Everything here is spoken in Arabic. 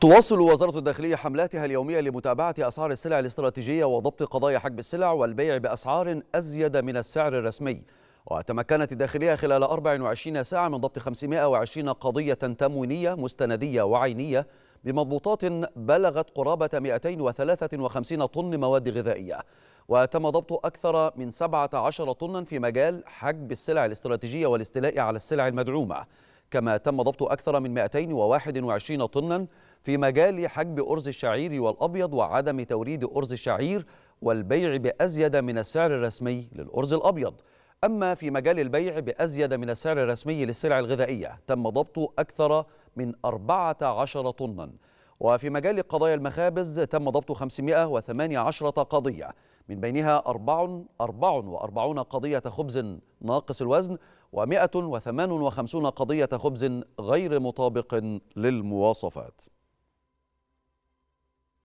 تواصل وزارة الداخلية حملاتها اليومية لمتابعة أسعار السلع الاستراتيجية وضبط قضايا حجب السلع والبيع بأسعار أزيد من السعر الرسمي وتمكنت الداخلية خلال 24 ساعة من ضبط 520 قضية تموينية مستندية وعينية بمضبوطات بلغت قرابة 253 طن مواد غذائية وتم ضبط أكثر من 17 طنا في مجال حجب السلع الاستراتيجية والاستيلاء على السلع المدعومة كما تم ضبط أكثر من 221 طنا في مجال حجب أرز الشعير والأبيض وعدم توريد أرز الشعير والبيع بأزيد من السعر الرسمي للأرز الأبيض أما في مجال البيع بأزيد من السعر الرسمي للسلع الغذائية تم ضبط أكثر من 14 طناً وفي مجال قضايا المخابز تم ضبط 518 قضية من بينها 44 قضية خبز ناقص الوزن و158 قضية خبز غير مطابق للمواصفات